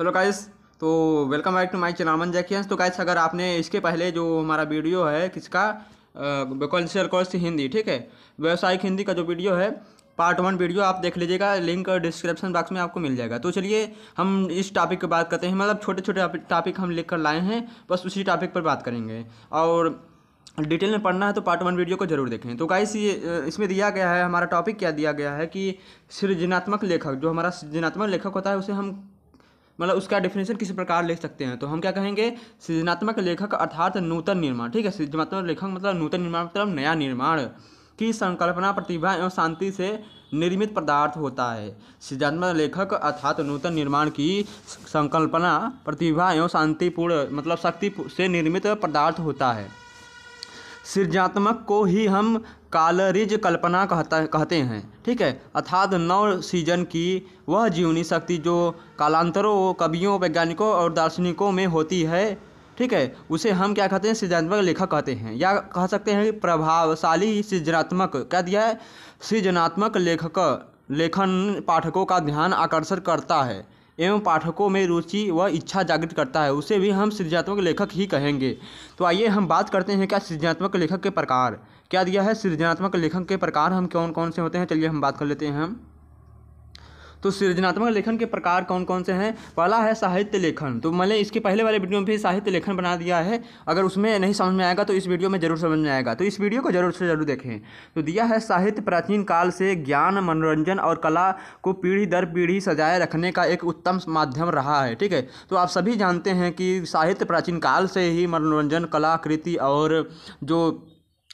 Hello guys तो welcome back to my channel Aman जैकियंस तो गाइस अगर आपने इसके पहले जो हमारा वीडियो है किसका कल्चरल कोर्स हिंदी ठीक है व्यावसायिक हिंदी का जो वीडियो है पार्ट वन वीडियो आप देख लीजिएगा लिंक डिस्क्रिप्शन बॉक्स में आपको मिल जाएगा तो चलिए हम इस टॉपिक पर बात करते हैं मतलब छोटे छोटे टॉपिक हम लिख कर लाए हैं बस उसी टॉपिक पर बात करेंगे और डिटेल में पढ़ना है तो पार्ट वन वीडियो को जरूर देखें तो गाइस ये इसमें दिया गया है हमारा टॉपिक क्या दिया गया है कि सृजनात्मक लेखक जो हमारा सृजनात्मक लेखक होता है उसे हम मतलब उसका डेफिनेशन किसी प्रकार लिख सकते हैं तो हम क्या कहेंगे सृजनात्मक लेखक अर्थात नूतन निर्माण ठीक है सृजनात्मक लेखक मतलब नूतन निर्माण मतलब नया निर्माण की संकल्पना प्रतिभा एवं शांति से निर्मित पदार्थ होता है सृजनात्मक लेखक अर्थात नूतन निर्माण की संकल्पना प्रतिभा एवं शांतिपूर्ण मतलब शक्ति से निर्मित पदार्थ होता है सृजनात्मक को ही हम कालरिज कल्पना कहता कहते हैं ठीक है अर्थात नौ सीजन की वह जीवनी शक्ति जो कालांतरों कवियों वैज्ञानिकों और दार्शनिकों में होती है ठीक है उसे हम क्या कहते हैं सृजनात्मक लेखक कहते हैं या कह सकते हैं प्रभावशाली सृजनात्मक क्या दिया है सृजनात्मक लेखक लेखन पाठकों का ध्यान आकर्षण करता है एवं पाठकों में रुचि व इच्छा जागृत करता है उसे भी हम सृजनात्मक लेखक ही कहेंगे तो आइए हम बात करते हैं क्या सृजनात्मक लेखक के प्रकार क्या दिया है सृजनात्मक लेखक के प्रकार हम कौन कौन से होते हैं चलिए हम बात कर लेते हैं हम तो सृजनात्मक लेखन के प्रकार कौन कौन से हैं पहला है साहित्य लेखन तो मैंने इसके पहले वाले वीडियो में भी साहित्य लेखन बना दिया है अगर उसमें नहीं समझ में आएगा तो इस वीडियो में जरूर समझ में आएगा तो इस वीडियो को जरूर से जरूर देखें तो दिया है साहित्य प्राचीन काल से ज्ञान मनोरंजन और कला को पीढ़ी दर पीढ़ी सजाए रखने का एक उत्तम माध्यम रहा है ठीक है तो आप सभी जानते हैं कि साहित्य प्राचीन काल से ही मनोरंजन कलाकृति और जो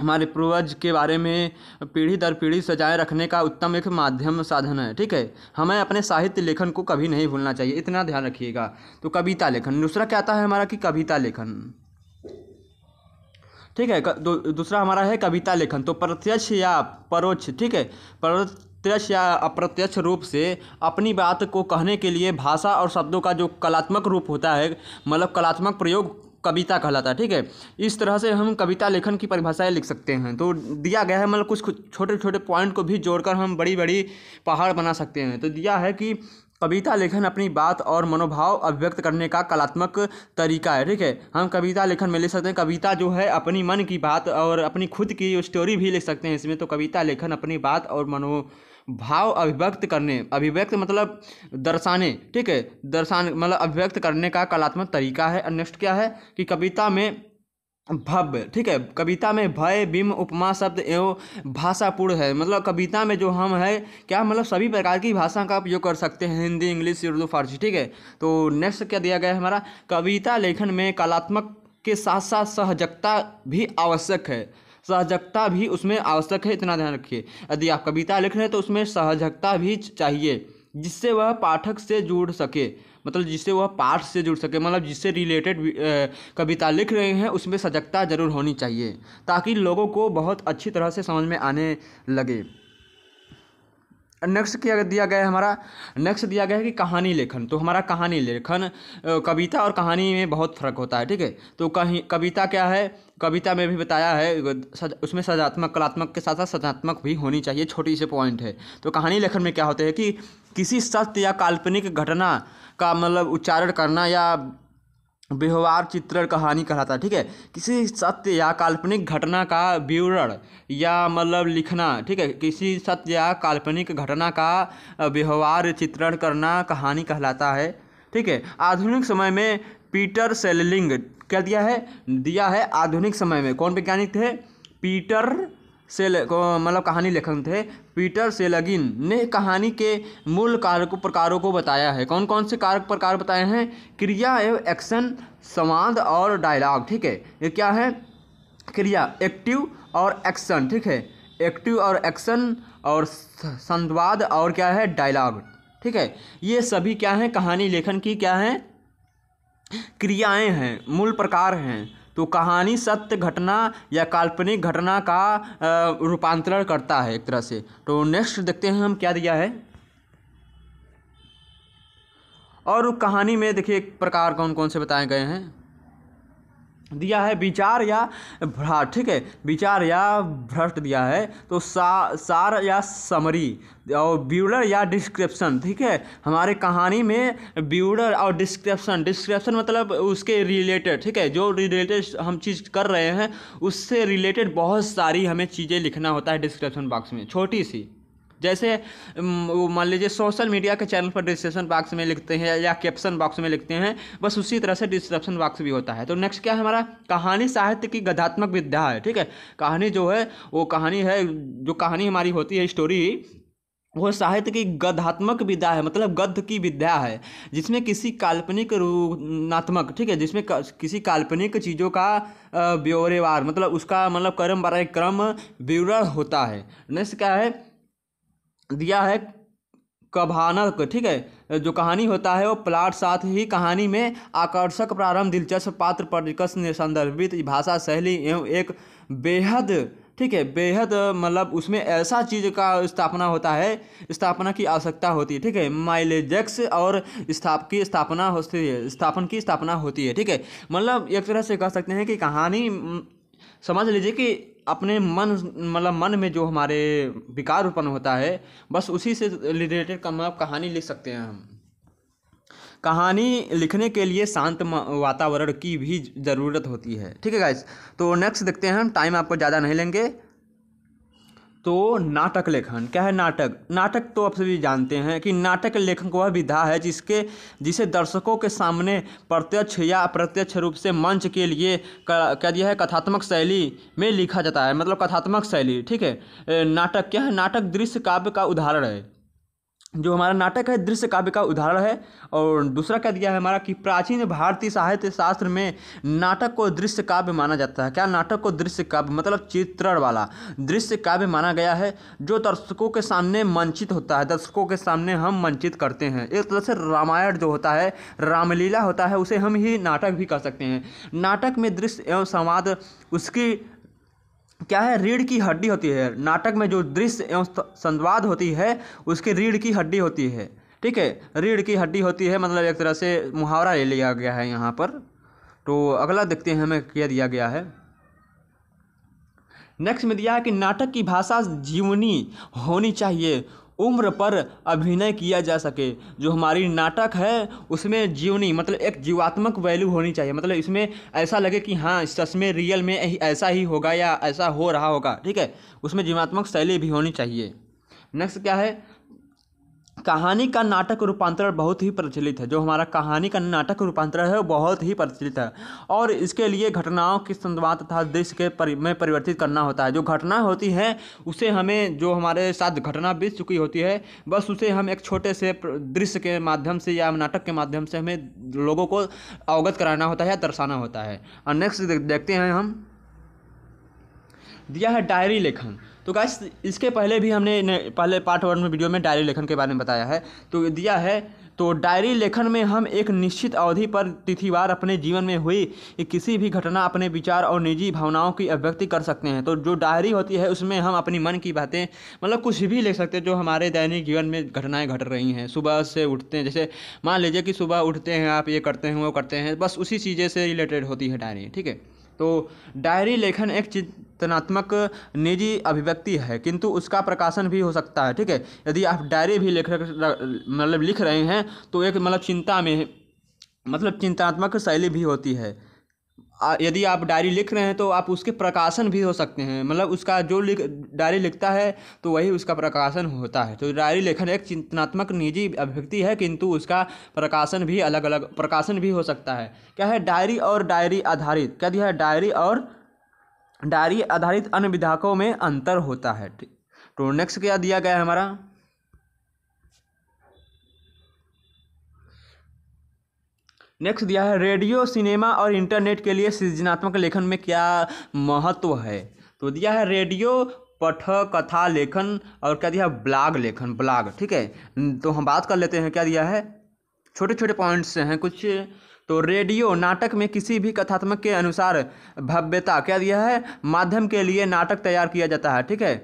हमारे पूर्वज के बारे में पीढ़ी दर पीढ़ी सजाए रखने का उत्तम एक माध्यम साधन है ठीक है हमें अपने साहित्य लेखन को कभी नहीं भूलना चाहिए इतना ध्यान रखिएगा तो कविता लेखन दूसरा क्या आता है हमारा कि कविता लेखन ठीक है दूसरा दूसरा हमारा है कविता लेखन तो प्रत्यक्ष या परोक्ष ठीक है प्रत्यक्ष या अप्रत्यक्ष रूप से अपनी बात को कहने के लिए भाषा और शब्दों का जो कलात्मक रूप होता है मतलब कलात्मक प्रयोग कविता कहलाता है ठीक है इस तरह से हम कविता लेखन की परिभाषाएँ लिख सकते हैं तो दिया गया है मतलब कुछ छोटे छोटे पॉइंट को भी जोड़कर हम बड़ी बड़ी पहाड़ बना सकते हैं तो दिया है कि कविता लेखन अपनी बात और मनोभाव अभिव्यक्त करने का कलात्मक तरीका है ठीक है हम कविता लेखन में ले सकते हैं कविता जो है अपनी मन की बात और अपनी खुद की स्टोरी भी लिख सकते हैं इसमें तो कविता लेखन अपनी बात और मनो भाव अभिव्यक्त करने अभिव्यक्त मतलब दर्शाने ठीक है दर्शाने मतलब अभिव्यक्त करने का कलात्मक तरीका है नेक्स्ट क्या है कि कविता में भव्य ठीक है कविता में भय बिम उपमा शब्द एवं भाषापूर्ण है मतलब कविता में जो हम है क्या मतलब सभी प्रकार की भाषा का उपयोग कर सकते हैं हिंदी इंग्लिश उर्दू फारसी ठीक है तो नेक्स्ट क्या दिया गया है हमारा कविता लेखन में कलात्मक के साथ साथ सहजकता भी आवश्यक है सहजकता भी उसमें आवश्यक है इतना ध्यान रखिए यदि आप कविता लिख रहे हैं तो उसमें सहजकता भी चाहिए जिससे वह पाठक से जुड़ सके मतलब जिससे वह पाठ से जुड़ सके मतलब जिससे रिलेटेड कविता लिख रहे हैं उसमें सजगता ज़रूर होनी चाहिए ताकि लोगों को बहुत अच्छी तरह से समझ में आने लगे नेक्स्ट क्या दिया गया है हमारा नेक्स्ट दिया गया है कि कहानी लेखन तो हमारा कहानी लेखन कविता और कहानी में बहुत फ़र्क होता है ठीक है तो कहीं कविता क्या है कविता में भी बताया है सज, उसमें सजात्मक कलात्मक के साथ साथ सजात्मक भी होनी चाहिए छोटी सी पॉइंट है तो कहानी लेखन में क्या होते हैं कि किसी सत्य या काल्पनिक घटना का मतलब उच्चारण करना या व्यवहार चित्रण कहानी कहलाता है ठीक है किसी सत्य या काल्पनिक घटना का विवरण या मतलब लिखना ठीक है किसी सत्य या काल्पनिक घटना का व्यवहार चित्रण करना कहानी कहलाता है ठीक है आधुनिक समय में पीटर सेलिंग क्या दिया है दिया है आधुनिक समय में कौन वैज्ञानिक थे पीटर सेल मतलब कहानी लेखक थे पीटर सेलगिन ने कहानी के मूल कारक प्रकारों को बताया है कौन कौन से कारक प्रकार बताए हैं क्रिया एवं एक्शन संवाद और डायलॉग ठीक है ये क्या है क्रिया एक्टिव और एक्शन ठीक है एक्टिव और एक्शन और संवाद और क्या है डायलॉग ठीक है ये सभी क्या हैं कहानी लेखन की क्या हैं क्रियाएं हैं मूल प्रकार हैं तो कहानी सत्य घटना या काल्पनिक घटना का रूपांतरण करता है एक तरह से तो नेक्स्ट देखते हैं हम क्या दिया है और कहानी में देखिए प्रकार कौन कौन से बताए गए हैं दिया है विचार या भ्रा ठीक है विचार या भ्रष्ट दिया है तो सा, सार या समरी और ब्यूलर या डिस्क्रिप्शन ठीक है हमारे कहानी में ब्यूलर और डिस्क्रिप्शन डिस्क्रिप्शन मतलब उसके रिलेटेड ठीक है जो रिलेटेड हम चीज़ कर रहे हैं उससे रिलेटेड बहुत सारी हमें चीज़ें लिखना होता है डिस्क्रिप्शन बॉक्स में छोटी सी जैसे मान लीजिए सोशल मीडिया के चैनल पर डिस्क्रिप्शन बॉक्स में लिखते हैं या कैप्शन बॉक्स में लिखते हैं बस उसी तरह से डिस्क्रिप्शन बॉक्स भी होता है तो नेक्स्ट क्या है हमारा कहानी साहित्य की गधात्मक विद्या है ठीक है कहानी जो है वो कहानी है जो कहानी हमारी होती है स्टोरी वह साहित्य की गधात्मक विद्या है मतलब गद्य की विद्या है जिसमें किसी काल्पनिक रूनात्मक ठीक है जिसमें किसी काल्पनिक चीज़ों का ब्यौरेवार मतलब उसका मतलब क्रम बारह क्रम विवरण होता है नेक्स्ट क्या है दिया है कभानक को ठीक है जो कहानी होता है वो प्लाट साथ ही कहानी में आकर्षक प्रारंभ दिलचस्प पात्र परिकस संदर्भित भाषा शैली एवं एक बेहद ठीक है बेहद मतलब उसमें ऐसा चीज़ का स्थापना होता है स्थापना की आवश्यकता होती है ठीक है माइलेजक्स और स्थाप की स्थापना होती है स्थापन की स्थापना होती है ठीक है मतलब एक तरह से कह सकते हैं कि कहानी समझ लीजिए कि अपने मन मतलब मन में जो हमारे विकार उत्पन्न होता है बस उसी से रिलेटेड कहानी लिख सकते हैं हम कहानी लिखने के लिए शांत वातावरण की भी ज़रूरत होती है ठीक है गाइस तो नेक्स्ट देखते हैं हम टाइम आपको ज़्यादा नहीं लेंगे तो नाटक लेखन क्या है नाटक नाटक तो आप सभी जानते हैं कि नाटक लेखन वह विधा है जिसके जिसे दर्शकों के सामने प्रत्यक्ष या अप्रत्यक्ष रूप से मंच के लिए क्या दिया है कथात्मक शैली में लिखा जाता है मतलब कथात्मक शैली ठीक है नाटक क्या है नाटक दृश्य काव्य का उदाहरण है जो हमारा नाटक है दृश्य काव्य का उदाहरण है और दूसरा कह दिया है हमारा कि प्राचीन भारतीय साहित्य शास्त्र में नाटक को दृश्य काव्य माना जाता है क्या नाटक को दृश्य काव्य मतलब चित्रण वाला दृश्य काव्य माना गया है जो दर्शकों के सामने मंचित होता है दर्शकों के सामने हम मंचित करते हैं एक तरह से रामायण जो होता है रामलीला होता है उसे हम ही नाटक भी कह सकते हैं नाटक में दृश्य एवं संवाद उसकी क्या है रीढ़ की हड्डी होती है नाटक में जो दृश्य एवं संवाद होती है उसकी रीढ़ की हड्डी होती है ठीक है रीढ़ की हड्डी होती है मतलब एक तरह से मुहावरा ले लिया गया है यहाँ पर तो अगला देखते हैं हमें क्या दिया गया है नेक्स्ट में दिया है कि नाटक की भाषा जीवनी होनी चाहिए उम्र पर अभिनय किया जा सके जो हमारी नाटक है उसमें जीवनी मतलब एक जीवात्मक वैल्यू होनी चाहिए मतलब इसमें ऐसा लगे कि हाँ सच में रियल में ऐसा ही होगा या ऐसा हो रहा होगा ठीक है उसमें जीवात्मक शैली भी होनी चाहिए नेक्स्ट क्या है कहानी का नाटक रूपांतरण बहुत ही प्रचलित है जो हमारा कहानी का नाटक रूपांतरण है वो बहुत ही प्रचलित है और इसके लिए घटनाओं की संवाद तथा दृश्य के परि में परिवर्तित करना होता है जो घटना होती है उसे हमें जो हमारे साथ घटना बीत चुकी होती है बस उसे हम एक छोटे से दृश्य के माध्यम से या नाटक के माध्यम से हमें लोगों को अवगत कराना होता है या दर्शाना होता है और नेक्स्ट देखते हैं हम दिया है डायरी लेखन तो गाइस इसके पहले भी हमने पहले पार्ट वन में वीडियो में डायरी लेखन के बारे में बताया है तो दिया है तो डायरी लेखन में हम एक निश्चित अवधि पर तिथिवार अपने जीवन में हुई किसी भी घटना अपने विचार और निजी भावनाओं की अभिव्यक्ति कर सकते हैं तो जो डायरी होती है उसमें हम अपनी मन की बातें मतलब कुछ भी लिख सकते हैं जो हमारे दैनिक जीवन में घटनाएं घट रही हैं सुबह से उठते हैं जैसे मान लीजिए कि सुबह उठते हैं आप ये करते हैं वो करते हैं बस उसी चीज़ें से रिलेटेड होती है डायरी ठीक है तो डायरी लेखन एक चीज रचनात्मक निजी अभिव्यक्ति है किंतु उसका प्रकाशन भी हो सकता है ठीक है यदि आप डायरी भी लिख मतलब लिख रहे हैं तो एक मतलब चिंता में मतलब चिंतात्मक शैली भी होती है यदि आप डायरी लिख रहे हैं तो आप उसके प्रकाशन भी हो सकते हैं मतलब उसका जो लिख डायरी लिखता है तो वही उसका प्रकाशन होता है तो डायरी लेखन एक चिंतनात्मक निजी अभिव्यक्ति है किंतु उसका प्रकाशन भी अलग अलग प्रकाशन भी हो सकता है क्या है डायरी और डायरी आधारित क्या दिया है डायरी और डायरी आधारित अन्य विधाकों में अंतर होता है तो नेक्स्ट क्या दिया गया है हमारा नेक्स्ट दिया है रेडियो सिनेमा और इंटरनेट के लिए सृजनात्मक लेखन में क्या महत्व है तो दिया है रेडियो पठ कथा लेखन और क्या दिया ब्लॉग लेखन ब्लॉग ठीक है तो हम बात कर लेते हैं क्या दिया है छोटे छोटे पॉइंट्स हैं कुछ तो रेडियो नाटक में किसी भी कथात्मक के अनुसार भव्यता क्या दिया है माध्यम के लिए नाटक तैयार किया जाता है ठीक है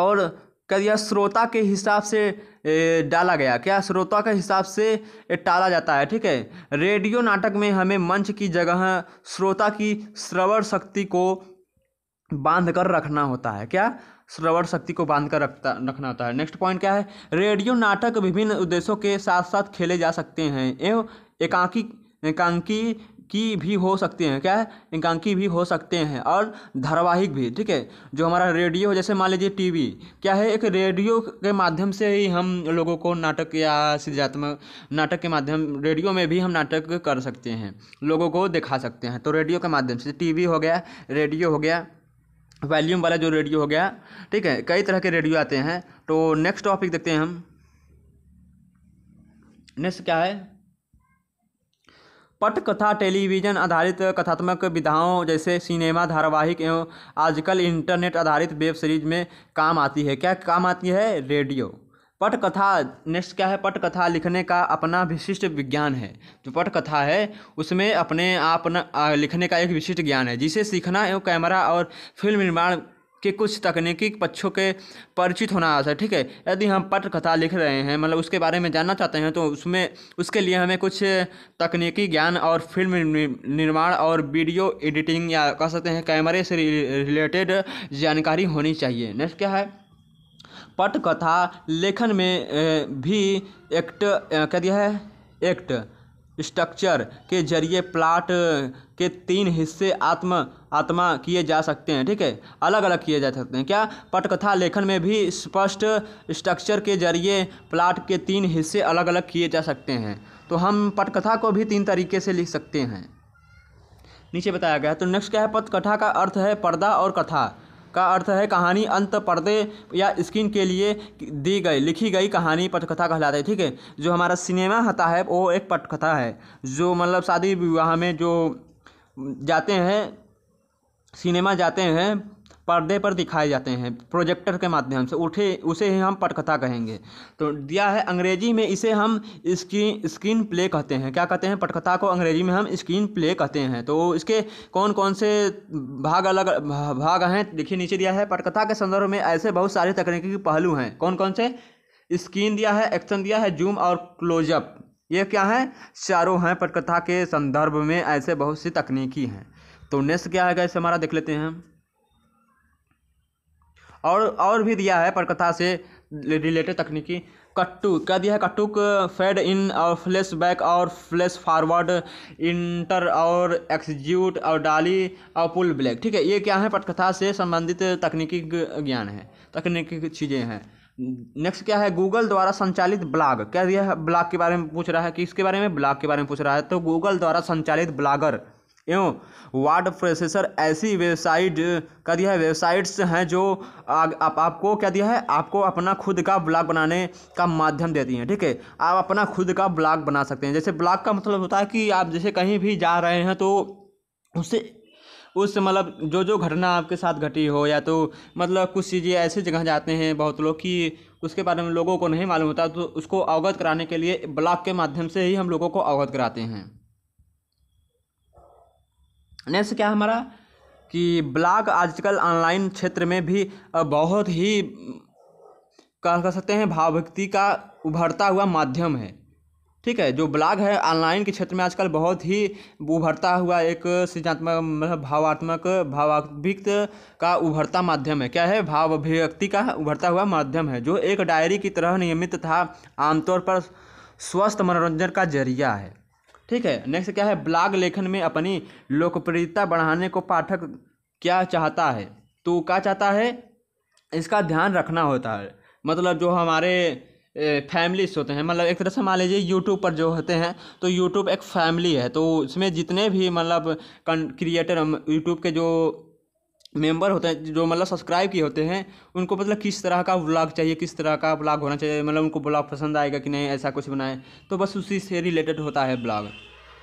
और क्या दिया श्रोता के हिसाब से डाला गया क्या श्रोता के हिसाब से टाला जाता है ठीक है रेडियो नाटक में हमें मंच की जगह श्रोता की श्रवण शक्ति को बांध कर रखना होता है क्या श्रवण शक्ति को बांध कर रखता रखना होता है नेक्स्ट पॉइंट क्या है रेडियो नाटक विभिन्न उद्देश्यों के साथ साथ खेले जा सकते हैं एवं एकांकी एकांकी की भी हो सकते हैं क्या एकांकी भी हो सकते हैं और धारावाहिक भी ठीक है जो हमारा रेडियो जैसे मान लीजिए टीवी क्या है एक रेडियो के माध्यम से ही हम लोगों को नाटक या सृजात्मक नाटक के माध्यम रेडियो में भी हम नाटक कर सकते हैं लोगों को दिखा सकते हैं तो रेडियो के माध्यम से टीवी हो गया रेडियो हो गया वॉल्यूम वाला जो रेडियो हो गया ठीक है कई तरह के रेडियो आते हैं तो नेक्स्ट टॉपिक देखते हैं हम नेक्स्ट क्या है पटकथा टेलीविजन आधारित कथात्मक विधाओं जैसे सिनेमा धारावाहिक एवं आजकल इंटरनेट आधारित वेब सीरीज में काम आती है क्या काम आती है रेडियो पटकथा नेक्स्ट क्या है पटकथा लिखने का अपना विशिष्ट विज्ञान है जो पटकथा है उसमें अपने आप लिखने का एक विशिष्ट ज्ञान है जिसे सीखना एवं कैमरा और फिल्म निर्माण के कुछ तकनीकी पक्षों के परिचित होना आवश्यक है ठीक है यदि हम पटकथा लिख रहे हैं मतलब उसके बारे में जानना चाहते हैं तो उसमें उसके लिए हमें कुछ तकनीकी ज्ञान और फिल्म निर्माण और वीडियो एडिटिंग या कह सकते हैं कैमरे से रिलेटेड जानकारी होनी चाहिए नेक्स्ट क्या है पटकथा लेखन में भी एक्ट क्या दिया है एक्ट स्ट्रक्चर के जरिए प्लाट के तीन हिस्से आत्म आत्मा किए जा सकते हैं ठीक है अलग अलग किए जा सकते हैं क्या पटकथा लेखन में भी स्पष्ट स्ट्रक्चर के जरिए प्लाट के तीन हिस्से अलग अलग किए जा सकते हैं तो हम पटकथा को भी तीन तरीके से लिख सकते हैं नीचे बताया गया है तो नेक्स्ट क्या है पटकथा का अर्थ है पर्दा और कथा का अर्थ है कहानी अंत पर्दे या स्क्रीन के लिए दी गई लिखी गई कहानी पटकथा कहलाता है ठीक है जो हमारा सिनेमा होता है वो एक पटकथा है जो मतलब शादी विवाह में जो जाते हैं सिनेमा जाते हैं पर्दे पर दिखाए जाते हैं प्रोजेक्टर के माध्यम से उठे उसे ही हम पटकथा कहेंगे तो दिया है अंग्रेजी में इसे हम स्क्रीन स्क्रीन प्ले कहते हैं क्या कहते हैं पटकथा को अंग्रेजी में हम स्क्रीन प्ले कहते हैं तो इसके कौन कौन से भाग अलग भाग हैं देखिए नीचे दिया है पटकथा के संदर्भ में ऐसे बहुत सारे तकनीकी पहलू हैं कौन कौन से स्क्रीन दिया है एक्शन दिया है जूम और क्लोजअप ये क्या है चारों हैं पटकथा के संदर्भ में ऐसे बहुत सी तकनीकी हैं तो नेक्स्ट क्या है गए हमारा देख लेते हैं और और भी दिया है पटकथा से रिलेटेड तकनीकी कट्टू क्या दिया है कट्टू फेड इन और फ्लैश बैक और फ्लैश फॉरवर्ड इंटर और एक्सिक्यूट और डाली और पुल ब्लैक ठीक है ये क्या है पटकथा से संबंधित तकनीकी ज्ञान है तकनीकी चीज़ें हैं नेक्स्ट क्या है गूगल द्वारा संचालित ब्लॉग क्या दिया है ब्लॉग के बारे में पूछ रहा है किसके बारे में ब्लॉग के बारे में पूछ रहा है तो गूगल द्वारा संचालित ब्लागर एवं वार्ड प्रोसेसर ऐसी वेबसाइट का दिया है वेबसाइट्स हैं जो आ, आ, आपको क्या दिया है आपको अपना खुद का ब्लॉग बनाने का माध्यम देती हैं ठीक है ठीके? आप अपना खुद का ब्लॉग बना सकते हैं जैसे ब्लॉग का मतलब होता है कि आप जैसे कहीं भी जा रहे हैं तो उससे उस मतलब जो जो घटना आपके साथ घटी हो या तो मतलब कुछ चीज़ें ऐसी जगह जाते हैं बहुत लोग कि उसके बारे में लोगों को नहीं मालूम होता तो उसको अवगत कराने के लिए ब्लॉग के माध्यम से ही हम लोगों को अवगत कराते हैं नेक्स्ट क्या हमारा कि ब्लॉग आजकल ऑनलाइन क्षेत्र में भी बहुत ही कह कह सकते हैं भावभक्ति का उभरता हुआ माध्यम है ठीक है जो ब्लॉग है ऑनलाइन के क्षेत्र में आजकल बहुत ही उभरता हुआ एक सृजनात्मक मतलब भावात्मक भावाभिक्त का उभरता माध्यम है क्या है भाव अभिव्यक्ति का उभरता हुआ माध्यम है जो एक डायरी की तरह नियमित था आमतौर पर स्वस्थ मनोरंजन का जरिया है ठीक है नेक्स्ट क्या है ब्लॉग लेखन में अपनी लोकप्रियता बढ़ाने को पाठक क्या चाहता है तो क्या चाहता है इसका ध्यान रखना होता है मतलब जो हमारे फैमिलीस होते हैं मतलब एक तरह से मान लीजिए यूट्यूब पर जो होते हैं तो यूट्यूब एक फैमिली है तो उसमें जितने भी मतलब क्रिएटर यूट्यूब के जो मेंबर होते हैं जो मतलब सब्सक्राइब किए होते हैं उनको मतलब किस तरह का व्लॉग चाहिए किस तरह का व्लॉग होना चाहिए मतलब उनको ब्लॉग पसंद आएगा कि नहीं ऐसा कुछ बनाए तो बस उसी से रिलेटेड होता है ब्लॉग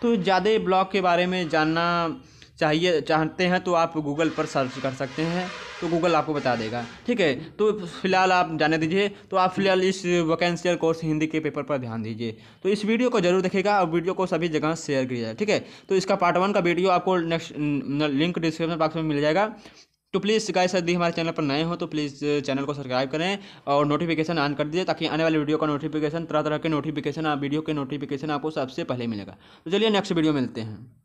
तो ज़्यादा ब्लॉग के बारे में जानना चाहिए चाहते हैं तो आप गूगल पर सर्च कर सकते हैं तो गूगल आपको बता देगा ठीक है तो फिलहाल आप जाने दीजिए तो आप फिलहाल इस वैकेंसियल कोर्स हिंदी के पेपर पर ध्यान दीजिए तो इस वीडियो को जरूर देखेगा और वीडियो को सभी जगह शेयर कीजिएगा ठीक है तो इसका पार्ट वन का वीडियो आपको नेक्स्ट लिंक डिस्क्रिप्शन बॉक्स में मिल जाएगा तो प्लीज़ गाइस यदि हमारे चैनल पर नए हो तो प्लीज़ चैनल को सब्सक्राइब करें और नोटिफिकेशन ऑन कर दीजिए ताकि आने वाले वीडियो का नोटिफिकेशन तरह तरह के नोटिफिकेशन वीडियो के नोटिफिकेशन आपको सबसे पहले मिलेगा तो चलिए नेक्स्ट वीडियो मिलते हैं